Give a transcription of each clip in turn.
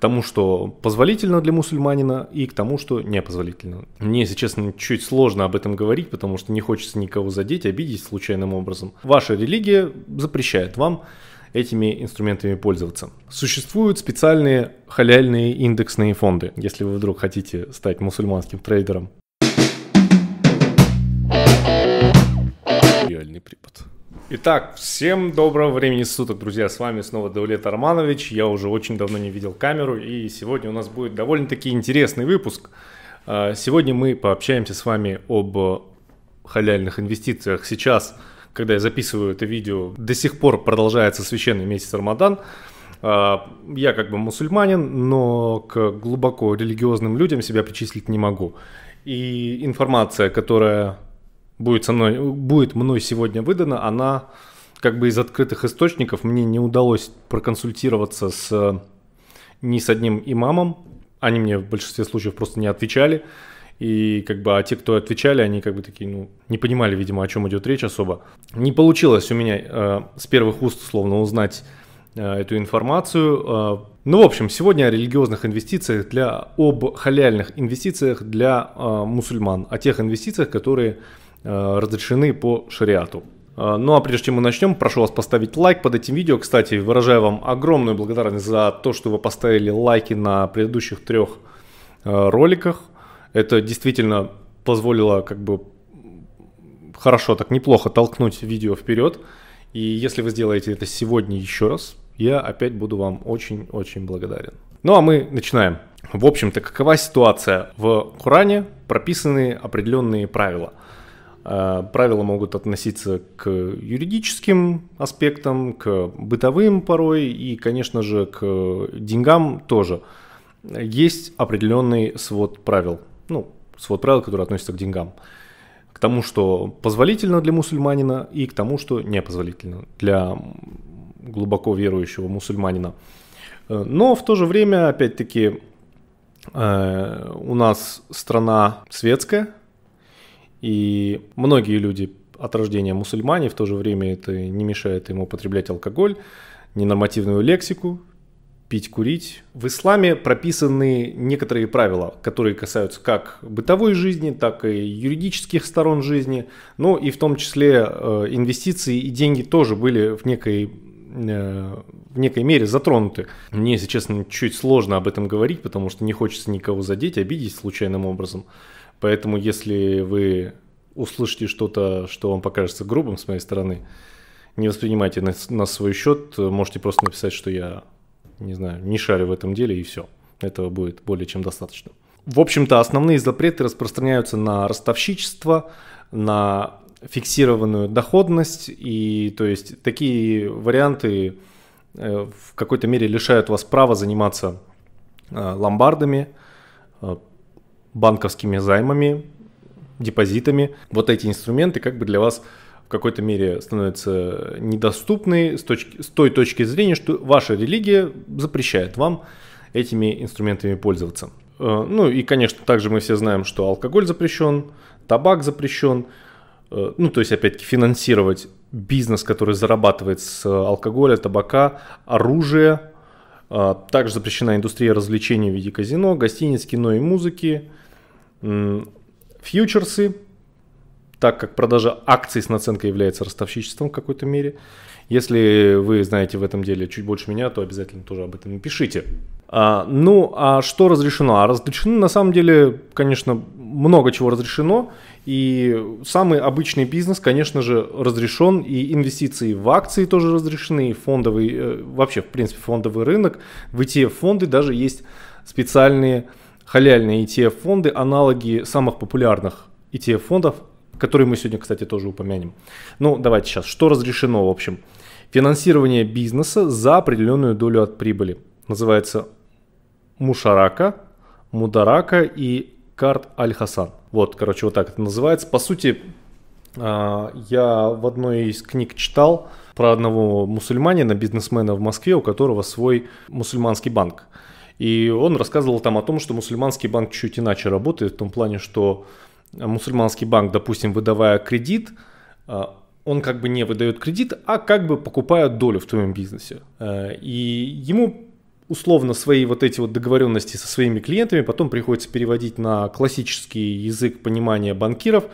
тому, что позволительно для мусульманина и к тому, что не позволительно. Мне, если честно, чуть сложно об этом говорить, потому что не хочется никого задеть, обидеть случайным образом. Ваша религия запрещает вам этими инструментами пользоваться. Существуют специальные халяльные индексные фонды, если вы вдруг хотите стать мусульманским трейдером. Реальный препод. Итак, всем доброго времени суток, друзья. С вами снова Даулет Арманович. Я уже очень давно не видел камеру, и сегодня у нас будет довольно-таки интересный выпуск. А, сегодня мы пообщаемся с вами об халяльных инвестициях. Сейчас, когда я записываю это видео, до сих пор продолжается священный месяц Рамадан. А, я как бы мусульманин, но к глубоко религиозным людям себя причислить не могу. И информация, которая будет, со мной, будет мной сегодня выдана, она как бы из открытых источников. Мне не удалось проконсультироваться с э, ни с одним имамом. Они мне в большинстве случаев просто не отвечали. И как бы, а те, кто отвечали, они как бы такие, ну, не понимали, видимо, о чем идет речь особо. Не получилось у меня э, с первых уст, условно, узнать э, эту информацию. Э, ну, в общем, сегодня о религиозных инвестициях, для, об халяльных инвестициях для э, мусульман, о тех инвестициях, которые Э, разрешены по шариату. Э, ну а прежде чем мы начнем, прошу вас поставить лайк под этим видео. Кстати, выражаю вам огромную благодарность за то, что вы поставили лайки на предыдущих трех э, роликах. Это действительно позволило как бы хорошо, так неплохо толкнуть видео вперед. И если вы сделаете это сегодня еще раз, я опять буду вам очень-очень благодарен. Ну а мы начинаем. В общем-то, какова ситуация? В Коране прописаны определенные правила – Э, правила могут относиться к юридическим аспектам, к бытовым порой и, конечно же, к деньгам тоже. Есть определенный свод правил, ну, свод правил, который относится к деньгам. К тому, что позволительно для мусульманина и к тому, что не позволительно для глубоко верующего мусульманина. Э, но в то же время, опять-таки, э, у нас страна светская, и многие люди от рождения мусульмане, в то же время это не мешает ему употреблять алкоголь, ненормативную лексику, пить, курить. В исламе прописаны некоторые правила, которые касаются как бытовой жизни, так и юридических сторон жизни. Ну и в том числе э, инвестиции и деньги тоже были в некой э, в некой мере затронуты. Мне, если честно, чуть сложно об этом говорить, потому что не хочется никого задеть, обидеть случайным образом. Поэтому, если вы услышите что-то, что вам покажется грубым с моей стороны, не воспринимайте на, на свой счет, можете просто написать, что я, не знаю, не шарю в этом деле и все. Этого будет более чем достаточно. В общем-то, основные запреты распространяются на ростовщичество, на фиксированную доходность, и то есть такие варианты э, в какой-то мере лишают вас права заниматься э, ломбардами, э, банковскими займами, депозитами. Вот эти инструменты как бы для вас в какой-то мере становятся недоступны с, точки, с той точки зрения, что ваша религия запрещает вам этими инструментами пользоваться. Э, ну и, конечно, также мы все знаем, что алкоголь запрещен, табак запрещен. Э, ну, то есть, опять-таки, финансировать бизнес, который зарабатывает с алкоголя, табака, оружия, а, также запрещена индустрия развлечений в виде казино, гостиниц, кино и музыки, фьючерсы, так как продажа акций с наценкой является ростовщичеством в какой-то мере. Если вы знаете в этом деле чуть больше меня, то обязательно тоже об этом напишите. А, ну, а что разрешено? А разрешено, на самом деле, конечно, много чего разрешено, и самый обычный бизнес, конечно же, разрешен, и инвестиции в акции тоже разрешены, и фондовый, э, вообще, в принципе, фондовый рынок, в ETF-фонды даже есть специальные халяльные ETF-фонды, аналоги самых популярных ETF-фондов, которые мы сегодня, кстати, тоже упомянем. Ну, давайте сейчас, что разрешено, в общем. Финансирование бизнеса за определенную долю от прибыли. Называется мушарака, мударака и карт Аль-Хасан. Вот, короче, вот так это называется. По сути, а, я в одной из книг читал про одного мусульманина, бизнесмена в Москве, у которого свой мусульманский банк. И он рассказывал там о том, что мусульманский банк чуть иначе работает, в том плане, что мусульманский банк, допустим, выдавая кредит, а, он как бы не выдает кредит, а как бы покупает долю в твоем бизнесе. Э, и ему условно свои вот эти вот договоренности со своими клиентами потом приходится переводить на классический язык понимания банкиров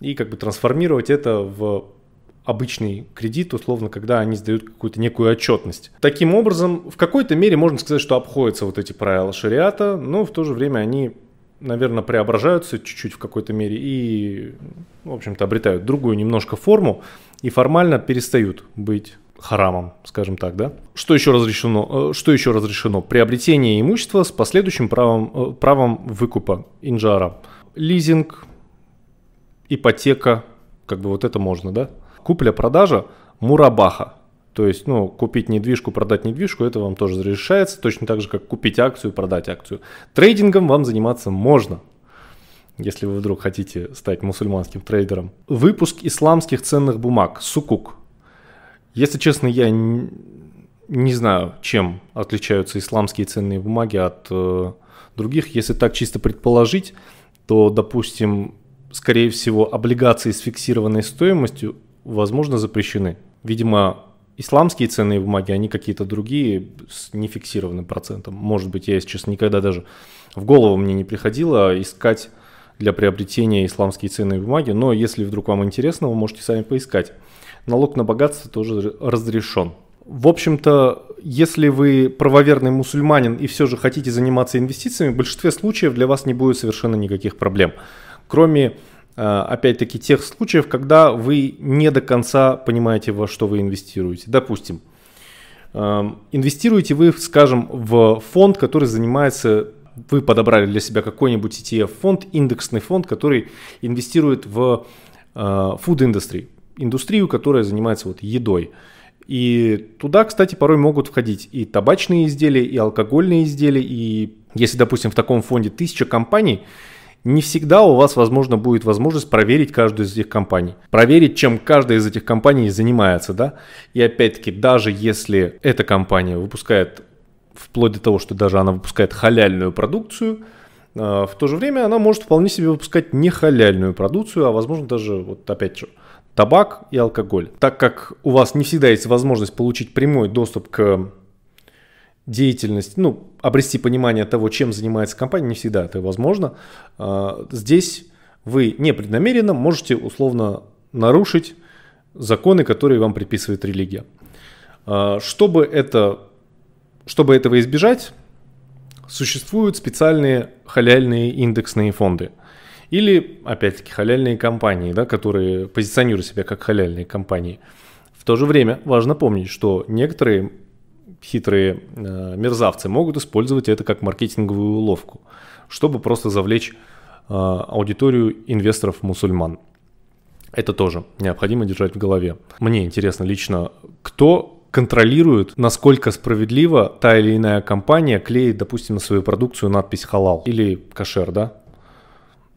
и как бы трансформировать это в обычный кредит, условно, когда они сдают какую-то некую отчетность. Таким образом, в какой-то мере можно сказать, что обходятся вот эти правила шариата, но в то же время они, наверное, преображаются чуть-чуть в какой-то мере и, в общем-то, обретают другую немножко форму и формально перестают быть харамом, скажем так, да? Что еще разрешено? Э, что еще разрешено? Приобретение имущества с последующим правом, э, правом выкупа инжара. Лизинг, ипотека, как бы вот это можно, да? Купля-продажа, мурабаха. То есть, ну, купить недвижку, продать недвижку, это вам тоже разрешается, точно так же, как купить акцию, продать акцию. Трейдингом вам заниматься можно, если вы вдруг хотите стать мусульманским трейдером. Выпуск исламских ценных бумаг, сукук – если честно, я не, знаю, чем отличаются исламские ценные бумаги от э, других. Если так чисто предположить, то, допустим, скорее всего, облигации с фиксированной стоимостью, возможно, запрещены. Видимо, исламские ценные бумаги, они какие-то другие с нефиксированным процентом. Может быть, я, если честно, никогда даже в голову мне не приходило искать для приобретения исламские ценные бумаги, но если вдруг вам интересно, вы можете сами поискать налог на богатство тоже разрешен. В общем-то, если вы правоверный мусульманин и все же хотите заниматься инвестициями, в большинстве случаев для вас не будет совершенно никаких проблем. Кроме, э, опять-таки, тех случаев, когда вы не до конца понимаете, во что вы инвестируете. Допустим, эм, инвестируете вы, скажем, в фонд, который занимается вы подобрали для себя какой-нибудь ETF-фонд, индексный фонд, который инвестирует в э, food industry, индустрию, которая занимается вот едой. И туда, кстати, порой могут входить и табачные изделия, и алкогольные изделия, и если, допустим, в таком фонде тысяча компаний, не всегда у вас, возможно, будет возможность проверить каждую из этих компаний. Проверить, чем каждая из этих компаний занимается, да? И опять-таки, даже если эта компания выпускает, вплоть до того, что даже она выпускает халяльную продукцию, э, в то же время она может вполне себе выпускать не халяльную продукцию, а возможно даже, вот опять же, табак и алкоголь. Так как у вас не всегда есть возможность получить прямой доступ к деятельности, ну, обрести понимание того, чем занимается компания, не всегда это возможно, а, здесь вы непреднамеренно можете условно нарушить законы, которые вам приписывает религия. А, чтобы, это, чтобы этого избежать, существуют специальные халяльные индексные фонды – или, опять-таки, халяльные компании, да, которые позиционируют себя как халяльные компании. В то же время важно помнить, что некоторые хитрые э, мерзавцы могут использовать это как маркетинговую уловку, чтобы просто завлечь э, аудиторию инвесторов-мусульман. Это тоже необходимо держать в голове. Мне интересно лично, кто контролирует, насколько справедливо та или иная компания клеит, допустим, на свою продукцию надпись «халал» или «кашер», да?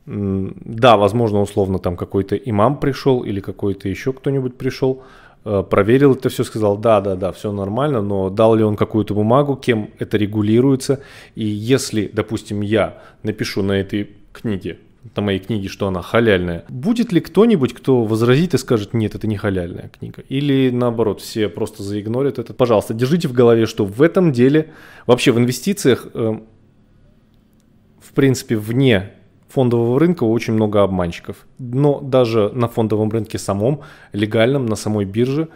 Да, возможно, условно там какой-то имам пришел или какой-то еще кто-нибудь пришел, э, проверил это все, сказал, да, да, да, все нормально, но дал ли он какую-то бумагу, кем это регулируется. И если, допустим, я напишу на этой книге, на моей книге, что она халяльная, будет ли кто-нибудь, кто возразит и скажет, нет, это не халяльная книга? Или наоборот, все просто заигнорят это? Пожалуйста, держите в голове, что в этом деле, вообще в инвестициях, эм, в принципе, вне фондового рынка очень много обманщиков. Но даже на фондовом рынке самом, легальном, на самой бирже,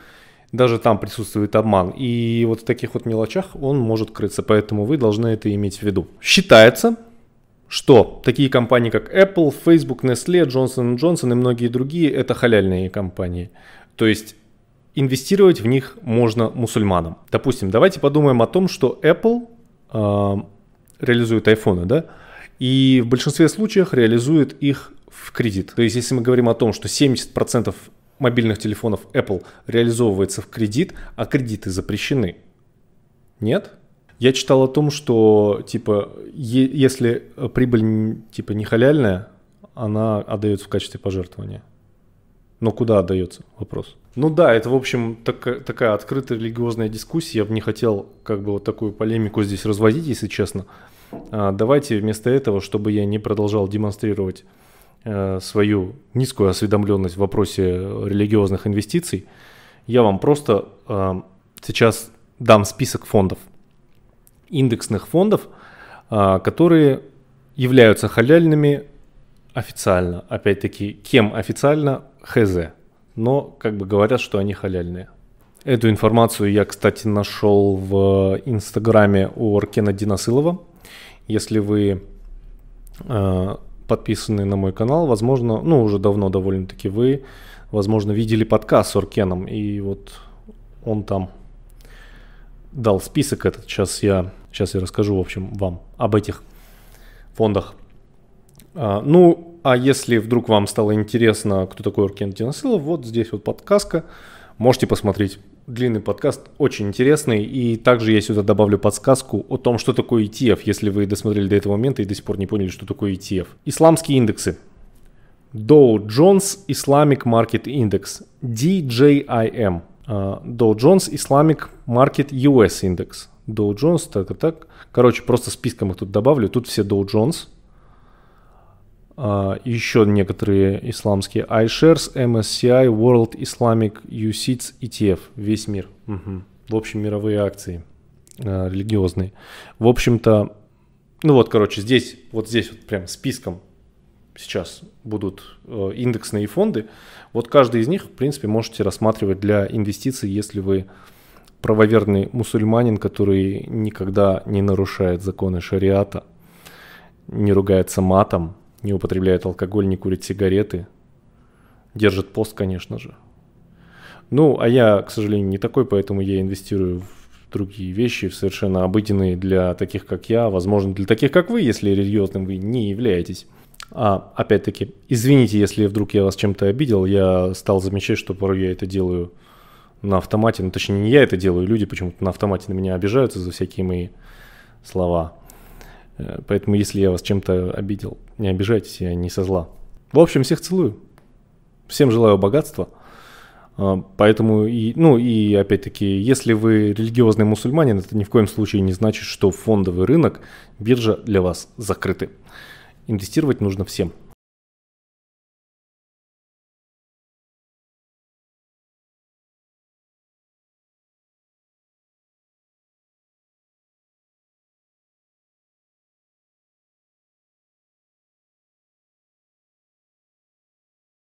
даже там присутствует обман. И вот в таких вот мелочах он может крыться. Поэтому вы должны это иметь в виду. Считается, что такие компании, как Apple, Facebook, Nestle, Johnson Johnson и многие другие, это халяльные компании. То есть инвестировать в них можно мусульманам. Допустим, давайте подумаем о том, что Apple э, реализует айфоны, да? и в большинстве случаев реализует их в кредит. То есть, если мы говорим о том, что 70% мобильных телефонов Apple реализовывается в кредит, а кредиты запрещены. Нет? Я читал о том, что типа если э, прибыль типа не халяльная, она отдается в качестве пожертвования. Но куда отдается? Вопрос. Ну да, это, в общем, так, такая открытая религиозная дискуссия. Я бы не хотел как бы вот такую полемику здесь разводить, если честно. А, давайте вместо этого, чтобы я не продолжал демонстрировать э, свою низкую осведомленность в вопросе религиозных инвестиций, я вам просто а, сейчас дам список фондов, индексных фондов, а, которые являются халяльными официально. Опять-таки, кем официально? ХЗ. Но как бы говорят, что они халяльные. Эту информацию я, кстати, нашел в э, инстаграме у Аркена Динасылова. Если вы э, подписаны на мой канал, возможно, ну уже давно довольно-таки вы, возможно, видели подкаст с Оркеном, и вот он там дал список этот. Сейчас я, сейчас я расскажу, в общем, вам об этих фондах. А, ну, а если вдруг вам стало интересно, кто такой Уркент Денисилов, вот здесь вот подсказка, можете посмотреть длинный подкаст, очень интересный. И также я сюда добавлю подсказку о том, что такое ETF, если вы досмотрели до этого момента и до сих пор не поняли, что такое ETF. Исламские индексы. Dow Jones Islamic Market Index, DJIM. А, Dow Jones Islamic Market US Index. Dow Jones, так и так. Короче, просто списком их тут добавлю. Тут все Dow Jones – а, еще некоторые исламские iShares, MSCI, World Islamic UCITS ETF, весь мир. Угу. В общем, мировые акции э, религиозные. В общем-то, ну вот, короче, здесь, вот здесь вот прям списком сейчас будут э, индексные фонды. Вот каждый из них, в принципе, можете рассматривать для инвестиций, если вы правоверный мусульманин, который никогда не нарушает законы шариата, не ругается матом – не употребляет алкоголь, не курит сигареты, держит пост, конечно же. Ну, а я, к сожалению, не такой, поэтому я инвестирую в другие вещи, в совершенно обыденные для таких, как я, возможно, для таких, как вы, если религиозным вы не являетесь. А, опять-таки, извините, если вдруг я вас чем-то обидел, я стал замечать, что порой я это делаю на автомате, ну, точнее, не я это делаю, люди почему-то на автомате на меня обижаются за всякие мои слова. Э, поэтому, если я вас чем-то обидел, не обижайтесь, я не со зла. В общем, всех целую. Всем желаю богатства. Э, поэтому, и, ну и опять-таки, если вы религиозный мусульманин, это ни в коем случае не значит, что фондовый рынок, биржа для вас закрыты. Инвестировать нужно всем.